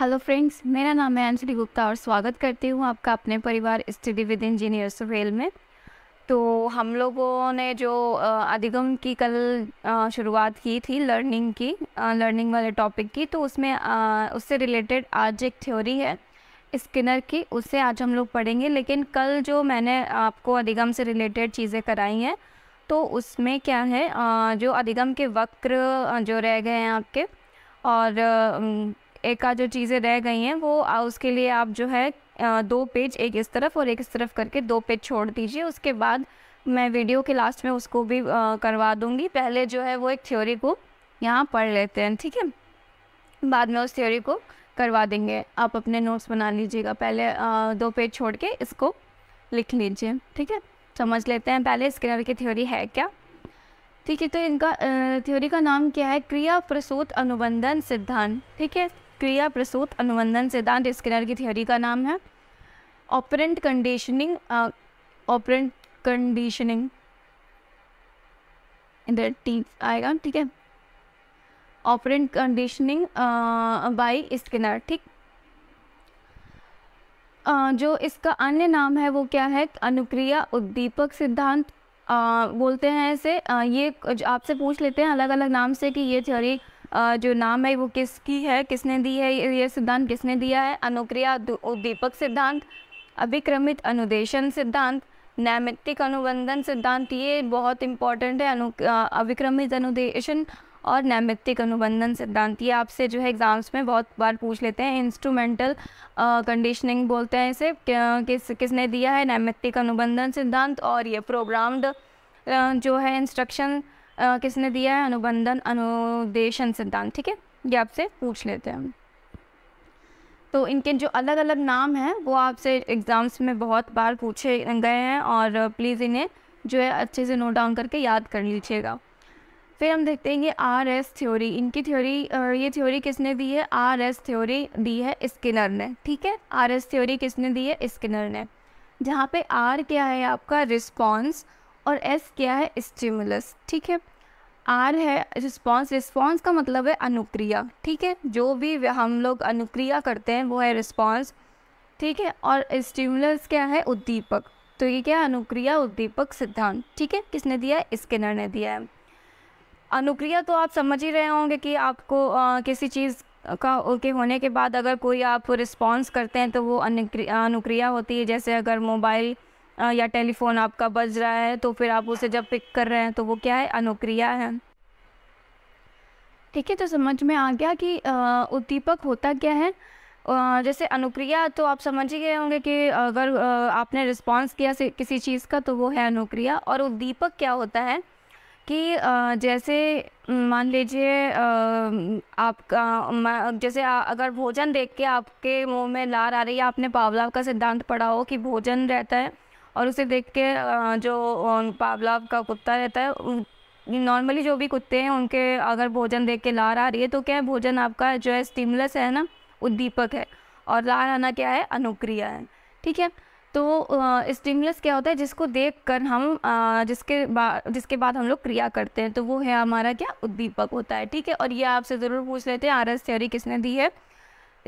hello friends मेरा नाम है अंजलि गुप्ता और स्वागत करती हूँ आपका अपने परिवार स्टडी विद इंजीनियर सुहेल में तो हम लोगों ने जो अधिगम की कल शुरुआत की थी लर्निंग की लर्निंग वाले टॉपिक की तो उसमें उससे रिलेटेड आज एक थ्योरी है स्किनर की उससे आज हम लोग पढ़ेंगे लेकिन कल जो मैंने आपको अधिगम से रिलेटेड चीज़ें कराई हैं तो उसमें क्या है जो अधिगम के वक्र जो रह गए हैं आपके और एक का जो चीज़ें रह गई हैं वो उसके लिए आप जो है दो पेज एक इस तरफ और एक इस तरफ करके दो पेज छोड़ दीजिए उसके बाद मैं वीडियो के लास्ट में उसको भी करवा दूँगी पहले जो है वो एक थ्योरी को यहाँ पढ़ लेते हैं ठीक है बाद में उस थ्योरी को करवा देंगे आप अपने नोट्स बना लीजिएगा पहले दो पेज छोड़ के इसको लिख लीजिए ठीक है समझ लेते हैं पहले स्किनर की थ्योरी है क्या ठीक है तो इनका थ्योरी का नाम क्या है क्रिया प्रसूत अनुबंधन सिद्धांत ठीक है क्रिया प्रसूत अनुबंधन सिद्धांत स्किनर की थ्योरी का नाम है ऑपरेंट कंडीशनिंग ऑपरेंट कंडीशनिंग इधर टी आएगा ठीक है ऑपरेंट कंडीशनिंग बाय स्किनर ठीक uh, जो इसका अन्य नाम है वो क्या है अनुक्रिया उद्दीपक सिद्धांत uh, बोलते हैं इसे uh, ये आपसे पूछ लेते हैं अलग अलग नाम से कि ये थ्योरी जो नाम है वो किसकी है किसने दी है ये सिद्धांत किसने दिया है अनुक्रिया उद्दीपक सिद्धांत अभिक्रमित अनुदेशन सिद्धांत नैमित्तिक अनुबंधन सिद्धांत ये बहुत इंपॉर्टेंट है अनु अभिक्रमित अनुदेशन और नैमित्तिक अनुबंधन सिद्धांत ये आपसे जो है एग्ज़ाम्स में बहुत बार पूछ लेते हैं इंस्ट्रूमेंटल कंडीशनिंग बोलते हैं इसे किस किसने दिया है नैमित्तिक अनुबंधन सिद्धांत और ये प्रोग्राम्ड जो है इंस्ट्रक्शन आ, किसने दिया है अनुबंधन अनुदेशन सिद्धांत ठीक है ये आपसे पूछ लेते हैं तो इनके जो अलग अलग नाम हैं वो आपसे एग्ज़ाम्स में बहुत बार पूछे गए हैं और प्लीज़ इन्हें जो है अच्छे से नोट डाउन करके याद कर लीजिएगा फिर हम देखते हैं ये आर एस थ्योरी इनकी थ्योरी ये थ्योरी किसने दी है आर एस थ्योरी दी है स्किनर ने ठीक है आर एस थ्योरी किसने दी है स्किनर ने जहाँ पे आर क्या है आपका रिस्पॉन्स और एस क्या है स्टिमुलस ठीक है आर है रिस्पॉन्स रिस्पॉन्स का मतलब है अनुक्रिया ठीक है जो भी हम लोग अनुक्रिया करते हैं वो है रिस्पॉन्स ठीक है और स्टिमुलस क्या है उद्दीपक तो ये क्या अनुक्रिया उद्दीपक सिद्धांत ठीक है किसने दिया है स्किनर ने दिया है अनुक्रिया तो आप समझ ही रहे होंगे कि आपको आ, किसी चीज़ का के होने के बाद अगर कोई आप रिस्पॉन्स करते हैं तो वो अनुक्रिया होती है जैसे अगर मोबाइल या टेलीफोन आपका बज रहा है तो फिर आप उसे जब पिक कर रहे हैं तो वो क्या है अनुक्रिया है ठीक है तो समझ में आ गया कि उद्दीपक होता क्या है जैसे अनुक्रिया तो आप समझ ही गए होंगे कि अगर आपने रिस्पांस किया किसी चीज़ का तो वो है अनुक्रिया और उद्दीपक क्या होता है कि जैसे मान लीजिए आपका जैसे अगर भोजन देख के आपके मुंह में लार आ रही है आपने पावलाव का सिद्धांत पढ़ा हो कि भोजन रहता है और उसे देख के जो पावलाव का कुत्ता रहता है नॉर्मली जो भी कुत्ते हैं उनके अगर भोजन देख के लार आ रही है तो क्या है भोजन आपका जो है स्टिमुलस है ना उद्दीपक है और लार आना क्या है अनुक्रिया है ठीक है तो स्टिमुलस क्या होता है जिसको देख कर हम आ, जिसके बाद जिसके बाद हम लोग क्रिया करते हैं तो वो है हमारा क्या उद्दीपक होता है ठीक है और ये आपसे ज़रूर पूछ लेते हैं आर एस थ्योरी किसने दी है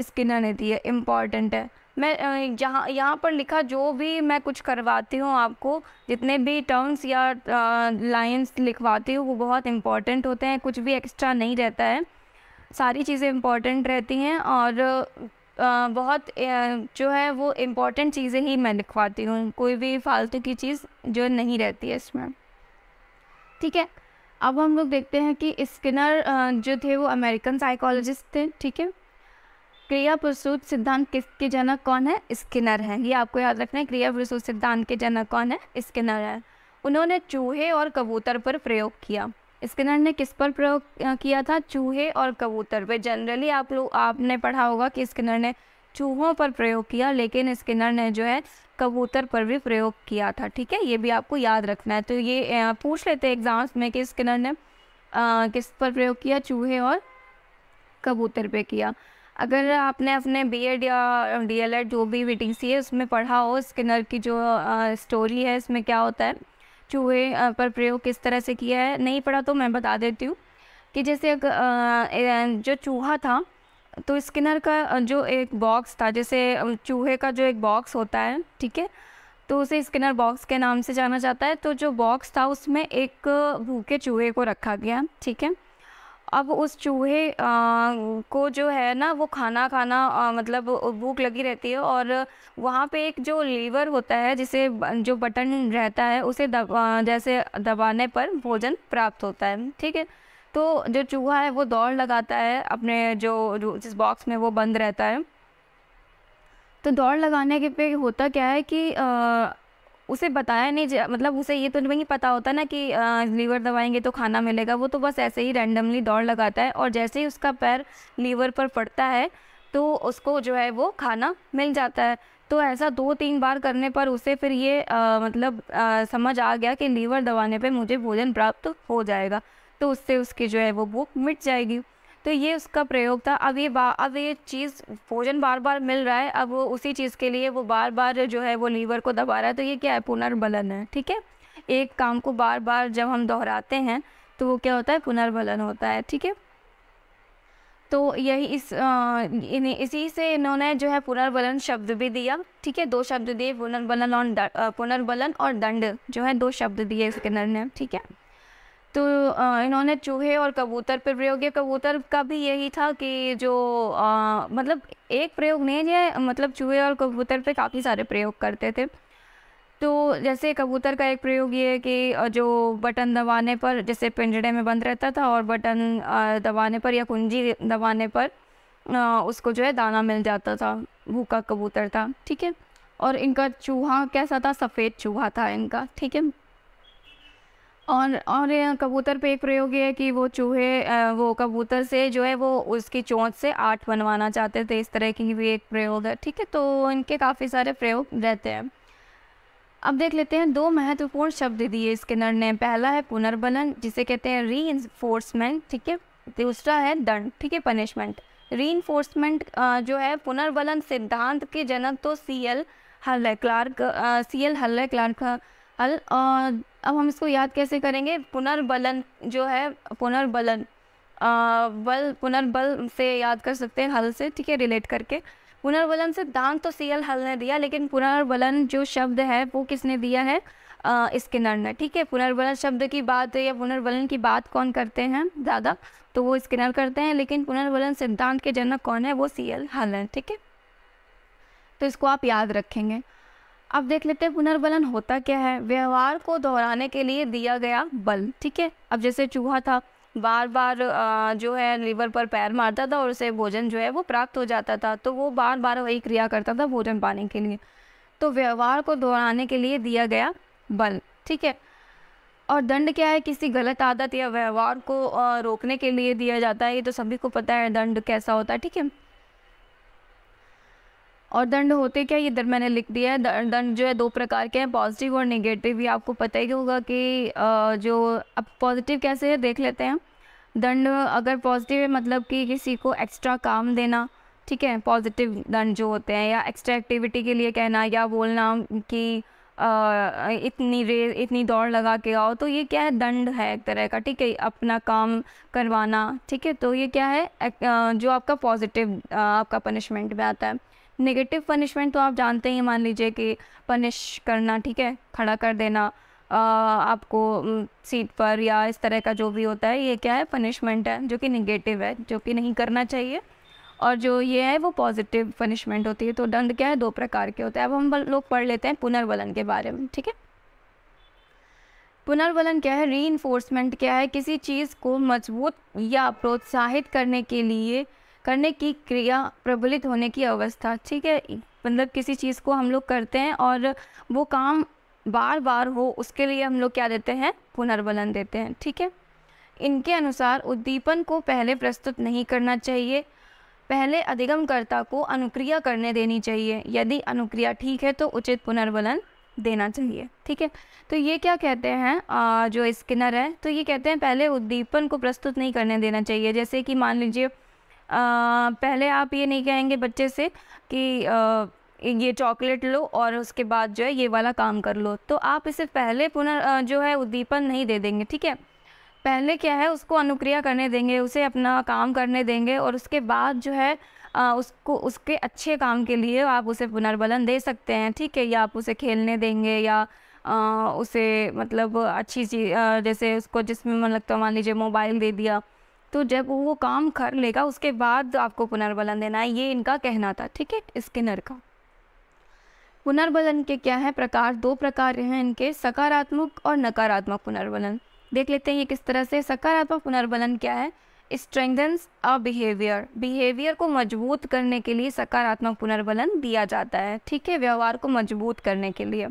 स्किनर ने दी है इम्पॉर्टेंट है मैं जहाँ यहाँ पर लिखा जो भी मैं कुछ करवाती हूँ आपको जितने भी टर्म्स या लाइन्स लिखवाती हूँ वो बहुत इम्पॉर्टेंट होते हैं कुछ भी एक्स्ट्रा नहीं रहता है सारी चीज़ें इम्पॉर्टेंट रहती हैं और आ, बहुत जो है वो इम्पॉर्टेंट चीज़ें ही मैं लिखवाती हूँ कोई भी फालतू की चीज़ जो नहीं रहती है इसमें ठीक है अब हम लोग देखते हैं कि स्किनर जो थे वो अमेरिकन साइकोलॉजिस्ट थे ठीक है क्रिया प्रसूत सिद्धांत किसके जनक कौन है स्किनर है ये आपको याद रखना है क्रिया प्रसूत सिद्धांत के जनक कौन है स्किनर है उन्होंने चूहे और कबूतर पर प्रयोग किया स्किनर ने किस पर प्रयोग किया था चूहे और कबूतर पर जनरली आप लोग आपने पढ़ा होगा कि स्किनर ने चूहों पर प्रयोग किया लेकिन स्किनर ने जो है कबूतर पर भी प्रयोग किया था ठीक है ये भी आपको याद रखना है तो ये पूछ लेते हैं एग्ज़ाम्स में कि स्किनर ने आ, किस पर प्रयोग किया चूहे और कबूतर पे किया अगर आपने अपने बीएड या डीएलएड जो भी वी है उसमें पढ़ा हो स्किनर की जो आ, स्टोरी है इसमें क्या होता है चूहे पर प्रयोग किस तरह से किया है नहीं पढ़ा तो मैं बता देती हूँ कि जैसे एक, आ, जो चूहा था तो स्किनर का जो एक बॉक्स था जैसे चूहे का जो एक बॉक्स होता है ठीक है तो उसे स्किनर बॉक्स के नाम से जाना जाता है तो जो बॉक्स था उसमें एक भूखे चूहे को रखा गया ठीक है अब उस चूहे को जो है ना वो खाना खाना मतलब भूख लगी रहती है और वहाँ पे एक जो लीवर होता है जिसे जो बटन रहता है उसे दबा जैसे दबाने पर भोजन प्राप्त होता है ठीक है तो जो चूहा है वो दौड़ लगाता है अपने जो जिस बॉक्स में वो बंद रहता है तो दौड़ लगाने के पे होता क्या है कि आ, उसे बताया नहीं मतलब उसे ये तो नहीं पता होता ना कि लीवर दबाएंगे तो खाना मिलेगा वो तो बस ऐसे ही रैंडमली दौड़ लगाता है और जैसे ही उसका पैर लीवर पर पड़ता है तो उसको जो है वो खाना मिल जाता है तो ऐसा दो तीन बार करने पर उसे फिर ये आ, मतलब आ, समझ आ गया कि लीवर दबाने पर मुझे भोजन प्राप्त हो जाएगा तो उससे उसकी जो है वो भूख मिट जाएगी तो ये उसका प्रयोग था अब ये अब ये चीज़ भोजन बार बार मिल रहा है अब वो उसी चीज़ के लिए वो बार बार जो है वो लीवर को दबा रहा है तो ये क्या है पुनर्बलन है ठीक है एक काम को बार बार जब हम दोहराते हैं तो वो क्या होता है पुनर्बलन होता है ठीक है तो यही इस आ, इन, इसी से इन्होंने जो है पुनर्बलन शब्द भी दिया ठीक है दो शब्द दिए पुनर्बलन और पुनर्बलन और दंड जो है दो शब्द दिए स्किनर ने ठीक है तो इन्होंने चूहे और कबूतर पर प्रयोग किया कबूतर का भी यही था कि जो आ, मतलब एक प्रयोग नहीं है मतलब चूहे और कबूतर पे काफ़ी सारे प्रयोग करते थे तो जैसे कबूतर का एक प्रयोग ये है कि जो बटन दबाने पर जैसे पिंजड़े में बंद रहता था और बटन दबाने पर या कुंजी दबाने पर उसको जो है दाना मिल जाता था भूखा कबूतर था ठीक है और इनका चूहा कैसा था सफ़ेद चूहा था इनका ठीक है और और कबूतर पे एक प्रयोग ये है कि वो चूहे वो कबूतर से जो है वो उसकी चोंच से आर्ट बनवाना चाहते थे इस तरह की भी एक प्रयोग है ठीक है तो इनके काफ़ी सारे प्रयोग रहते हैं अब देख लेते हैं दो महत्वपूर्ण शब्द दिए इसके निर्णय पहला है पुनर्बलन जिसे कहते हैं री इन्फोर्समेंट ठीक है दूसरा है दंड ठीक है पनिशमेंट री जो है पुनर्बलन सिद्धांत के जनक तो C L Hull Clark C L Hull Clark अल और अब हम इसको याद कैसे करेंगे पुनर्बलन जो है पुनर्बलन बल पुनर्बल से याद कर सकते हैं हल से ठीक है रिलेट करके पुनर्बलन से दांग तो सीएल हल ने दिया लेकिन पुनर्बलन जो शब्द है वो किसने दिया है स्किनर ने ठीक है पुनर्बलन शब्द की बात या पुनर्बलन की बात कौन करते हैं ज़्यादा तो वो स्किनर करते हैं लेकिन पुनर्बलन सिद्धांत के जनक कौन है वो सी एल हल है ठीक है तो इसको आप याद रखेंगे अब देख लेते हैं पुनर्बलन होता क्या है व्यवहार को दोहराने के लिए दिया गया बल ठीक है अब जैसे चूहा था बार बार जो है लीवर पर पैर मारता था और उसे भोजन जो है वो प्राप्त हो जाता था तो वो बार बार वही क्रिया करता था भोजन पाने के लिए तो व्यवहार को दोहराने के लिए दिया गया बल ठीक है और दंड क्या है किसी गलत आदत या व्यवहार को रोकने के लिए दिया जाता है ये तो सभी को पता है दंड कैसा होता है ठीक है और दंड होते क्या ये दर मैंने लिख दिया है दंड जो है दो प्रकार के हैं पॉजिटिव और निगेटिव ये आपको पता ही होगा कि जो अब पॉजिटिव कैसे है देख लेते हैं दंड अगर पॉजिटिव है मतलब कि किसी को एक्स्ट्रा काम देना ठीक है पॉजिटिव दंड जो होते हैं या एक्स्ट्रा एक्टिविटी के लिए कहना या बोलना कि इतनी रे इतनी दौड़ लगा के आओ तो ये क्या है दंड है एक तरह का ठीक है अपना काम करवाना ठीक है तो ये क्या है जो आपका पॉजिटिव आपका पनिशमेंट में आता है नेगेटिव पनिशमेंट तो आप जानते ही मान लीजिए कि पनिश करना ठीक है खड़ा कर देना आ, आपको सीट पर या इस तरह का जो भी होता है ये क्या है पनिशमेंट है जो कि निगेटिव है जो कि नहीं करना चाहिए और जो ये है वो पॉजिटिव पनिशमेंट होती है तो दंड क्या है दो प्रकार के होते हैं अब हम लोग पढ़ लेते हैं पुनर्वलन के बारे में ठीक है पुनर्वलन क्या है री क्या है किसी चीज़ को मजबूत या प्रोत्साहित करने के लिए करने की क्रिया प्रबलित होने की अवस्था ठीक है मतलब किसी चीज़ को हम लोग करते हैं और वो काम बार बार हो उसके लिए हम लोग क्या देते हैं पुनर्बलन देते हैं ठीक है इनके अनुसार उद्दीपन को पहले प्रस्तुत नहीं करना चाहिए पहले अधिगमकर्ता को अनुक्रिया करने देनी चाहिए यदि अनुक्रिया ठीक है तो उचित पुनर्बलन देना चाहिए ठीक है तो ये क्या कहते हैं जो स्किनर है तो ये कहते हैं पहले उद्दीपन को प्रस्तुत नहीं करने देना चाहिए जैसे कि मान लीजिए पहले आप ये नहीं कहेंगे बच्चे से कि आ, ये चॉकलेट लो और उसके बाद जो है ये वाला काम कर लो तो आप इसे पहले पुनः जो है उद्दीपन नहीं दे देंगे ठीक है पहले क्या है उसको अनुक्रिया करने देंगे उसे अपना काम करने देंगे और उसके बाद जो है आ, उसको उसके अच्छे काम के लिए आप उसे पुनर्बलन दे सकते हैं ठीक है या आप उसे खेलने देंगे या आ, उसे मतलब अच्छी चीज जैसे उसको जिसमें मन लगता मान लीजिए मोबाइल दे दिया तो जब वो काम कर लेगा उसके बाद आपको पुनर्बलन देना है ये इनका कहना था ठीक है स्किनर का पुनर्बलन के क्या है प्रकार दो प्रकार हैं इनके सकारात्मक और नकारात्मक पुनर्बलन देख लेते हैं ये किस तरह से सकारात्मक पुनर्बलन क्या है स्ट्रेंथन्स अ बिहेवियर बिहेवियर को मजबूत करने के लिए सकारात्मक पुनर्बलन दिया जाता है ठीक है व्यवहार को मजबूत करने के लिए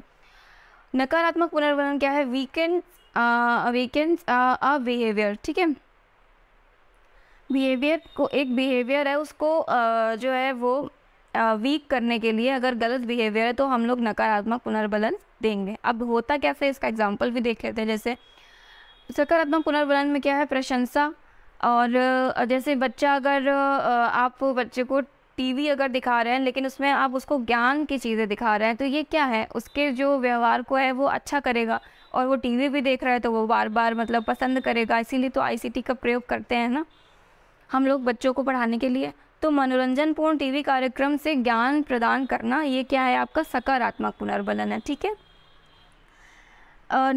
नकारात्मक पुनर्बलन क्या है वीकेंड वीकेंड अ बिहेवियर ठीक है बिहेवियर को एक बिहेवियर है उसको जो है वो वीक करने के लिए अगर गलत बिहेवियर है तो हम लोग नकारात्मक पुनर्बलन देंगे अब होता कैसे इसका एग्जाम्पल भी देख लेते हैं जैसे सकारात्मक पुनर्बलन में क्या है प्रशंसा और जैसे बच्चा अगर आप बच्चे को टीवी अगर दिखा रहे हैं लेकिन उसमें आप उसको ज्ञान की चीज़ें दिखा रहे हैं तो ये क्या है उसके जो व्यवहार को है वो अच्छा करेगा और वो टीवी भी देख रहा है तो वो बार बार मतलब पसंद करेगा इसीलिए तो आईसीटी का प्रयोग करते हैं ना हम लोग बच्चों को पढ़ाने के लिए तो मनोरंजन पूर्ण टी कार्यक्रम से ज्ञान प्रदान करना ये क्या है आपका सकारात्मक पुनर्बलन है ठीक है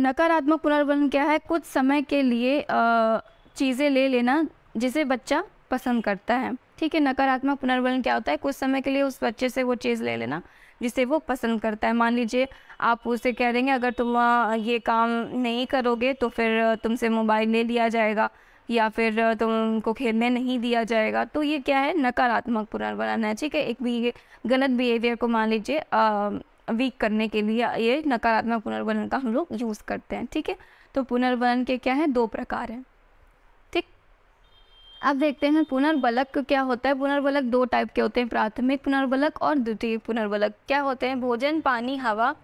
नकारात्मक पुनर्बलन क्या है कुछ समय के लिए चीज़ें ले लेना जिसे बच्चा पसंद करता है ठीक है नकारात्मक पुनर्बलन क्या होता है कुछ समय के लिए उस बच्चे से वो चीज़ ले लेना जिसे वो पसंद करता है मान लीजिए आप उसे कह देंगे अगर तुम ये काम नहीं करोगे तो फिर तुमसे मोबाइल ले लिया जाएगा या फिर तुमको तो खेलने नहीं दिया जाएगा तो ये क्या है नकारात्मक पुनर्वलन है ठीक है एक भी गलत बिहेवियर को मान लीजिए वीक करने के लिए ये नकारात्मक पुनर्वलन का हम लोग यूज़ करते हैं ठीक है तो पुनर्वलन के क्या है दो प्रकार हैं ठीक अब देखते हैं पुनर्बलक क्या होता है पुनर्बलक दो टाइप के होते हैं प्राथमिक पुनर्बलक और द्वितीय पुनर्बलक क्या होते हैं भोजन पानी हवा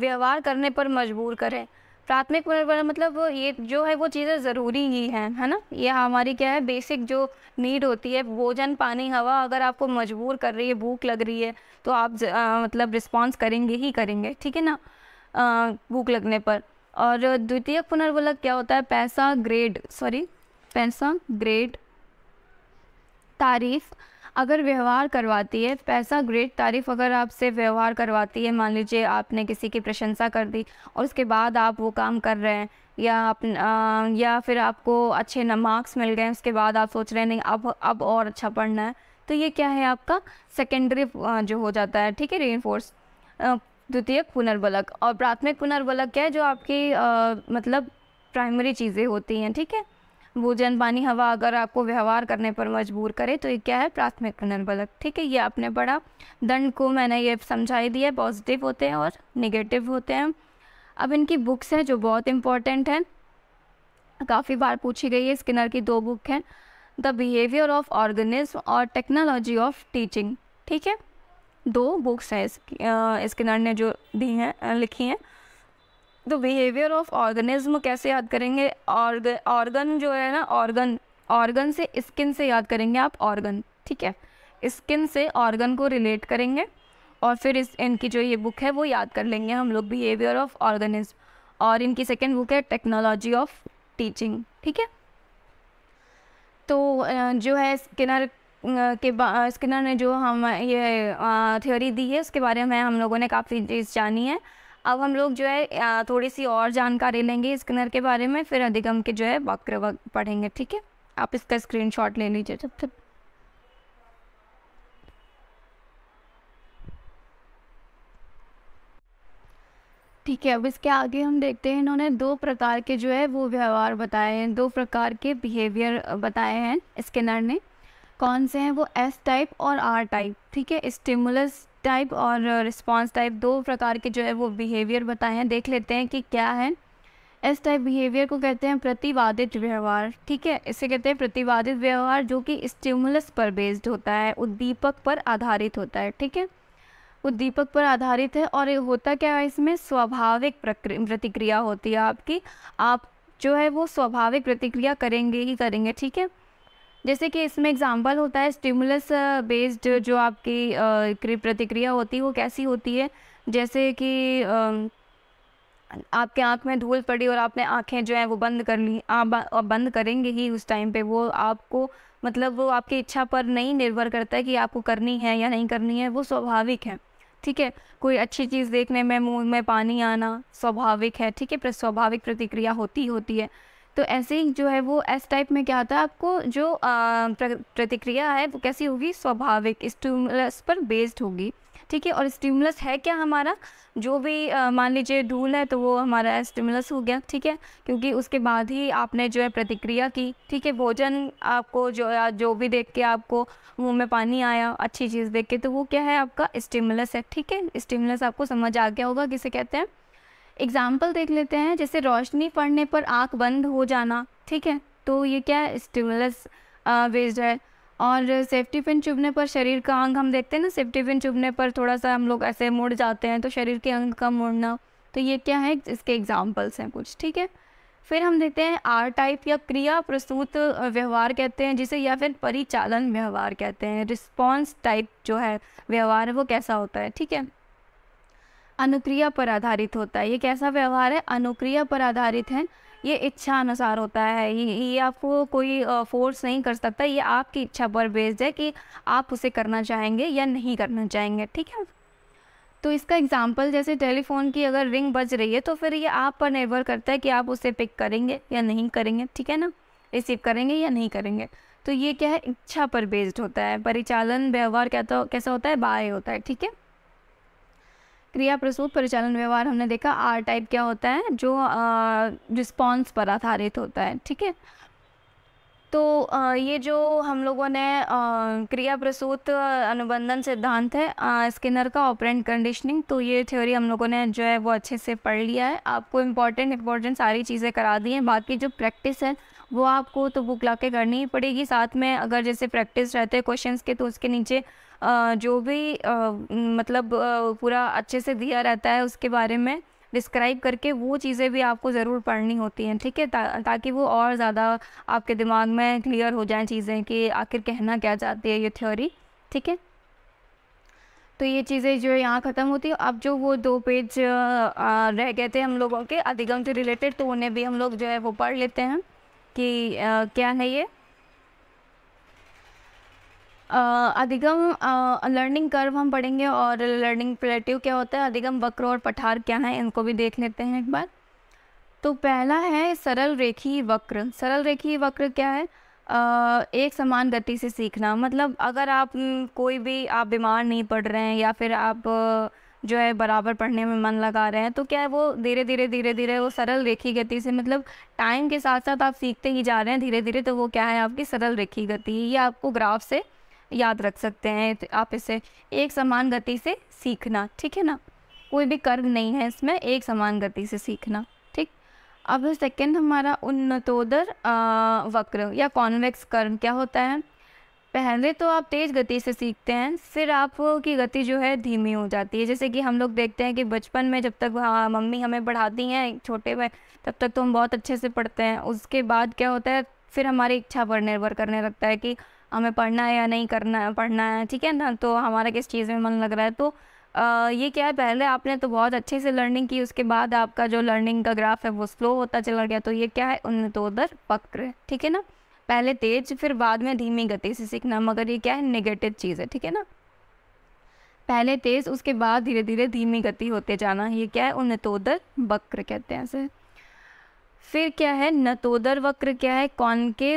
व्यवहार करने पर मजबूर करें प्राथमिक पुनर्वलन मतलब ये जो है वो चीज़ें ज़रूरी ही हैं है ना ये हमारी क्या है बेसिक जो नीड होती है भोजन पानी हवा अगर आपको मजबूर कर रही है भूख लग रही है तो आप ज, आ, मतलब रिस्पॉन्स करेंगे ही करेंगे ठीक है ना भूख लगने पर और द्वितीय पुनर्वलक क्या होता है पैसा ग्रेड सॉरी पैसा ग्रेड तारीफ़ अगर व्यवहार करवाती है पैसा तो ग्रेट तारीफ अगर आपसे व्यवहार करवाती है मान लीजिए आपने किसी की प्रशंसा कर दी और उसके बाद आप वो काम कर रहे हैं या आप या फिर आपको अच्छे मार्क्स मिल गए उसके बाद आप सोच रहे हैं नहीं अब अब और अच्छा पढ़ना है तो ये क्या है आपका सेकेंडरी जो हो जाता है ठीक है री द्वितीय पुनर्बलक और प्राथमिक पुनर्बलक क्या है जो आपकी आ, मतलब प्राइमरी चीज़ें होती हैं ठीक है भोजन पानी हवा अगर आपको व्यवहार करने पर मजबूर करे तो ये क्या है प्राथमिक बलक ठीक है ये आपने पढ़ा दंड को मैंने ये समझाई दिया पॉजिटिव होते हैं और निगेटिव होते हैं अब इनकी बुक्स हैं जो बहुत इंपॉर्टेंट हैं काफ़ी बार पूछी गई है स्किनर की दो बुक हैं द बिहेवियर ऑफ ऑर्गेनिज्म और टेक्नोलॉजी ऑफ टीचिंग ठीक है दो बुक्स हैं स्किनर ने जो दी हैं लिखी हैं तो बिहेवियर ऑफ ऑर्गेनिज्म कैसे याद करेंगे ऑर्गन जो है ना ऑर्गन ऑर्गन से स्किन से याद करेंगे आप ऑर्गन ठीक है स्किन से ऑर्गन को रिलेट करेंगे और फिर इस इनकी जो ये बुक है वो याद कर लेंगे हम लोग बिहेवियर ऑफ ऑर्गेनिज्म और इनकी सेकेंड बुक है टेक्नोलॉजी ऑफ टीचिंग ठीक है तो जो है स्किनर के स्किनर ने जो हम ये थ्योरी दी है उसके बारे में हम लोगों ने काफ़ी चीज़ जानी है अब हम लोग जो है थोड़ी सी और जानकारी लेंगे स्किनर के बारे में फिर अधिगम के जो है वक्र पढ़ेंगे ठीक है आप इसका स्क्रीनशॉट ले लीजिए जब तक ठीक है अब इसके आगे हम देखते हैं इन्होंने दो प्रकार के जो है वो व्यवहार बताए हैं दो प्रकार के बिहेवियर बताए हैं स्किनर ने कौन से हैं वो एस टाइप और आर टाइप ठीक है स्टिमुलस टाइप और रिस्पॉन्स uh, टाइप दो प्रकार के जो है वो बिहेवियर बताए हैं देख लेते हैं कि क्या है इस टाइप बिहेवियर को कहते हैं प्रतिवादित व्यवहार ठीक है इसे कहते हैं प्रतिवादित व्यवहार जो कि स्टिमुलस पर बेस्ड होता है उद्दीपक पर आधारित होता है ठीक है उद्दीपक पर आधारित है और होता क्या है इसमें स्वाभाविक प्रतिक्रिया होती है आपकी आप जो है वो स्वाभाविक प्रतिक्रिया करेंगे ही करेंगे ठीक है जैसे कि इसमें एग्जाम्पल होता है स्टिमुलस बेस्ड uh, जो आपकी uh, प्रतिक्रिया होती है वो कैसी होती है जैसे कि um, आपके आँख में धूल पड़ी और आपने आँखें जो है वो बंद कर ली आप बंद करेंगे ही उस टाइम पे वो आपको मतलब वो आपकी इच्छा पर नहीं निर्भर करता है कि आपको करनी है या नहीं करनी है वो स्वाभाविक है ठीक है कोई अच्छी चीज़ देखने में मुंह में पानी आना स्वाभाविक है ठीक है स्वाभाविक प्रतिक्रिया होती होती है तो ऐसे ही जो है वो एस टाइप में क्या होता है आपको जो प्रतिक्रिया है वो कैसी होगी स्वाभाविक स्टूमुलस पर बेस्ड होगी ठीक है और स्टिमुलस है क्या हमारा जो भी मान लीजिए ढूल है तो वो हमारा स्टिमुलस हो गया ठीक है क्योंकि उसके बाद ही आपने जो है प्रतिक्रिया की ठीक है भोजन आपको जो जो भी देख के आपको मुंह में पानी आया अच्छी चीज़ देख के तो वो क्या है आपका स्टिमुलस है ठीक है स्टिमुलस आपको समझ आ गया होगा किसे कहते हैं एग्जाम्पल देख लेते हैं जैसे रोशनी पड़ने पर आँख बंद हो जाना ठीक है तो ये क्या है स्टिमुलस बेस्ड है और सेफ्टी पिन चुभने पर शरीर का अंग हम देखते हैं ना सेफ्टी पिन चुभने पर थोड़ा सा हम लोग ऐसे मुड़ जाते हैं तो शरीर के अंग का मुड़ना तो ये क्या है इसके एग्जाम्पल्स हैं कुछ ठीक है फिर हम देखते हैं आर टाइप या क्रिया प्रस्तुत व्यवहार कहते हैं जिसे या फिर परिचालन व्यवहार कहते हैं रिस्पॉन्स टाइप जो है व्यवहार वो कैसा होता है ठीक है अनुक्रिया पर आधारित होता है ये कैसा व्यवहार है अनुक्रिया पर आधारित है ये इच्छा अनुसार होता है ये, ये आपको कोई फोर्स नहीं कर सकता ये आपकी इच्छा पर बेस्ड है कि आप उसे करना चाहेंगे या नहीं करना चाहेंगे ठीक है तो इसका एग्जाम्पल जैसे टेलीफोन की अगर रिंग बज रही है तो फिर ये आप पर निर्भर करता है कि आप उसे पिक करेंगे या नहीं करेंगे ठीक है ना रिसीव करेंगे या नहीं करेंगे तो ये क्या है इच्छा पर बेस्ड होता है परिचालन व्यवहार क्या तो कैसा होता है बाय होता है ठीक है क्रिया प्रसूत परिचालन व्यवहार हमने देखा आर टाइप क्या होता है जो रिस्पॉन्स पर आधारित होता है ठीक है तो आ, ये जो हम लोगों ने आ, क्रिया प्रसूत अनुबंधन सिद्धांत है स्किनर का ऑपरेंट कंडीशनिंग तो ये थ्योरी हम लोगों ने जो है वो अच्छे से पढ़ लिया है आपको इम्पोर्टेंट इम्पोर्टेंट सारी चीज़ें करा दी हैं बाकी जो प्रैक्टिस है वो आपको तो बुक ला के करनी ही पड़ेगी साथ में अगर जैसे प्रैक्टिस रहते हैं क्वेश्चन के तो उसके नीचे जो भी मतलब पूरा अच्छे से दिया रहता है उसके बारे में डिस्क्राइब करके वो चीज़ें भी आपको ज़रूर पढ़नी होती हैं ठीक है ता, ताकि वो और ज़्यादा आपके दिमाग में क्लियर हो जाएं चीज़ें कि आखिर कहना क्या चाहती है ये थ्योरी ठीक है तो ये चीज़ें जो है यहाँ ख़त्म होती है अब जो वो दो पेज रह गए थे हम लोगों के अधिगम से रिलेटेड तो उन्हें भी हम लोग जो है वो पढ़ लेते हैं कि आ, क्या है ये अधिगम लर्निंग कर्व हम पढ़ेंगे और लर्निंग प्लेटिव क्या होता है अधिगम वक्र और पठार क्या है इनको भी देख लेते हैं एक बार तो पहला है सरल रेखी वक्र सरल रेखी वक्र क्या है एक समान गति से सीखना मतलब अगर आप कोई भी आप बीमार नहीं पढ़ रहे हैं या फिर आप जो है बराबर पढ़ने में मन लगा रहे हैं तो क्या है वो धीरे धीरे धीरे धीरे वो सरल रेखी गति से मतलब टाइम के साथ साथ आप सीखते ही जा रहे हैं धीरे धीरे तो वो क्या है आपकी सरल रेखी गति ये आपको ग्राफ से याद रख सकते हैं तो आप इसे एक समान गति से सीखना ठीक है ना कोई भी कर्व नहीं है इसमें एक समान गति से सीखना ठीक अब सेकंड हमारा उन्नतोदर वक्र या कॉन्वेक्स कर्म क्या होता है पहले तो आप तेज़ गति से सीखते हैं फिर आपकी गति जो है धीमी हो जाती है जैसे कि हम लोग देखते हैं कि बचपन में जब तक हाँ मम्मी हमें पढ़ाती हैं छोटे में तब तक तो हम बहुत अच्छे से पढ़ते हैं उसके बाद क्या होता है फिर हमारी इच्छा पर निर्भर करने लगता है कि हमें पढ़ना है या नहीं करना है पढ़ना है ठीक है ना तो हमारा किस चीज़ में मन लग रहा है तो आ, ये क्या है पहले आपने तो बहुत अच्छे से लर्निंग की उसके बाद आपका जो लर्निंग का ग्राफ है वो स्लो होता चला गया तो ये क्या है उन्नतोदर पक्र ठीक है ना पहले तेज फिर बाद में धीमी गति से सीखना मगर ये क्या है नेगेटिव चीज़ है ठीक है ना पहले तेज उसके बाद धीरे धीरे धीमी गति होते जाना ये क्या है उन्नतोदर वक्र कहते हैं ऐसे फिर क्या है नतोदर वक्र क्या है कौन के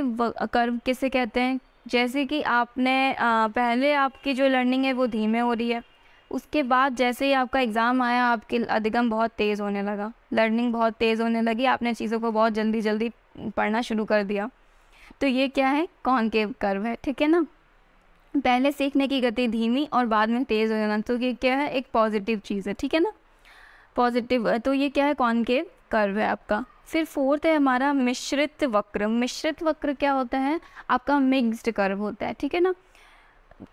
कर्व किसे कहते हैं जैसे कि आपने पहले आपकी जो लर्निंग है वो धीमे हो रही है उसके बाद जैसे ही आपका एग्ज़ाम आया आपकी अधिगम बहुत तेज़ होने लगा लर्निंग बहुत तेज़ होने लगी आपने चीज़ों को बहुत जल्दी जल्दी पढ़ना शुरू कर दिया तो ये क्या है के कर्व है ठीक है ना पहले सीखने की गति धीमी और बाद में तेज़ हो जाना तो ये क्या है एक पॉजिटिव चीज़ है ठीक है ना पॉजिटिव तो ये क्या है के कर्व है आपका फिर फोर्थ है हमारा मिश्रित वक्र मिश्रित वक्र क्या होता है आपका मिक्स्ड कर्व होता है ठीक है ना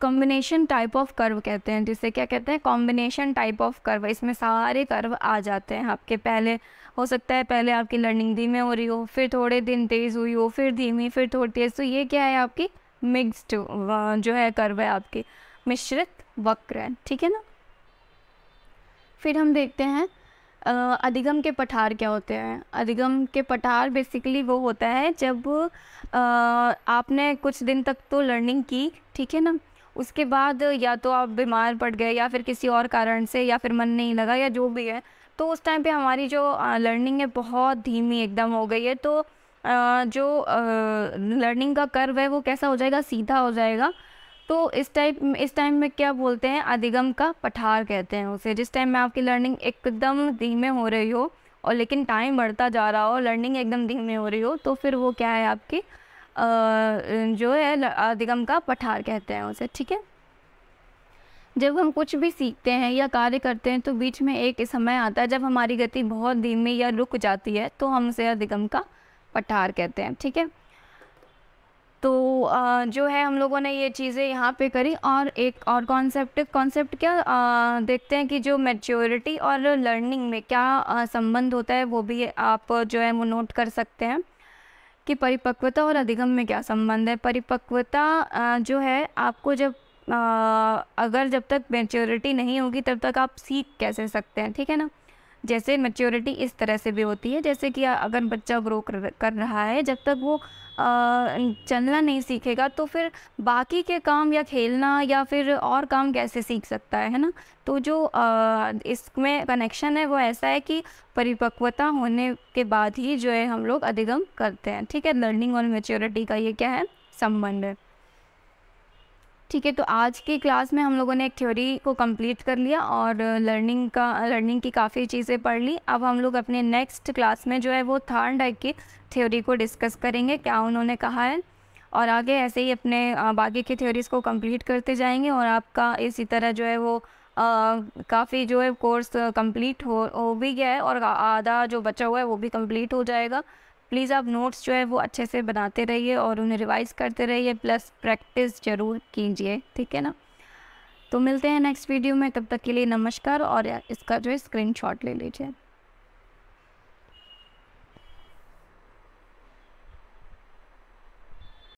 कॉम्बिनेशन टाइप ऑफ कर्व कहते हैं जिसे क्या कहते हैं कॉम्बिनेशन टाइप ऑफ कर्व इसमें सारे कर्व आ जाते हैं आपके पहले हो सकता है पहले आपकी लर्निंग धीमे हो रही हो फिर थोड़े दिन तेज़ हुई हो फिर धीमी फिर थोड़ी तेज़ तो ये क्या है आपकी मिक्स्ड जो है कर्व है आपकी मिश्रित वक्र है ठीक है ना फिर हम देखते हैं अधिगम के पठार क्या होते हैं अधिगम के पठार बेसिकली वो होता है जब आपने कुछ दिन तक तो लर्निंग की ठीक है ना उसके बाद या तो आप बीमार पड़ गए या फिर किसी और कारण से या फिर मन नहीं लगा या जो भी है तो उस टाइम पे हमारी जो लर्निंग है बहुत धीमी एकदम हो गई है तो जो लर्निंग का कर्व है वो कैसा हो जाएगा सीधा हो जाएगा तो इस टाइप इस टाइम में क्या बोलते हैं अधिगम का पठार कहते हैं उसे जिस टाइम में आपकी लर्निंग एकदम धीमे हो रही हो और लेकिन टाइम बढ़ता जा रहा हो लर्निंग एकदम धीमे हो रही हो तो फिर वो क्या है आपकी जो है अधिगम का पठार कहते हैं उसे ठीक है जब हम कुछ भी सीखते हैं या कार्य करते हैं तो बीच में एक समय आता है जब हमारी गति बहुत धीमी या रुक जाती है तो हम उसे अधिगम का पठार कहते हैं ठीक है तो आ, जो है हम लोगों ने ये चीज़ें यहाँ पे करी और एक और कॉन्सेप्ट कॉन्सेप्ट क्या आ, देखते हैं कि जो मेच्योरिटी और लर्निंग में क्या संबंध होता है वो भी आप जो है वो नोट कर सकते हैं कि परिपक्वता और अधिगम में क्या संबंध है परिपक्वता जो है आपको जब अगर जब तक मेच्योरिटी नहीं होगी तब तक आप सीख कैसे सकते हैं ठीक है ना जैसे मेच्योरिटी इस तरह से भी होती है जैसे कि अगर बच्चा ग्रो कर, कर रहा है जब तक वो चलना नहीं सीखेगा तो फिर बाकी के काम या खेलना या फिर और काम कैसे सीख सकता है ना तो जो इसमें कनेक्शन है वो ऐसा है कि परिपक्वता होने के बाद ही जो है हम लोग अधिगम करते हैं ठीक है लर्निंग और मेच्योरिटी का ये क्या है संबंध है ठीक है तो आज की क्लास में हम लोगों ने एक थ्योरी को कंप्लीट कर लिया और लर्निंग का लर्निंग की काफ़ी चीज़ें पढ़ ली अब हम लोग अपने नेक्स्ट क्लास में जो है वो थर्ड आई की थ्योरी को डिस्कस करेंगे क्या उन्होंने कहा है और आगे ऐसे ही अपने बाकी की थ्योरीज़ को कंप्लीट करते जाएंगे और आपका इसी तरह जो है वो काफ़ी जो है कोर्स कंप्लीट हो हो भी गया है और आधा जो बचा हुआ है वो भी कंप्लीट हो जाएगा प्लीज़ आप नोट्स जो है वो अच्छे से बनाते रहिए और उन्हें रिवाइज़ करते रहिए प्लस प्रैक्टिस ज़रूर कीजिए ठीक है ना तो मिलते हैं नेक्स्ट वीडियो में तब तक के लिए नमस्कार और इसका जो है शॉट ले लीजिए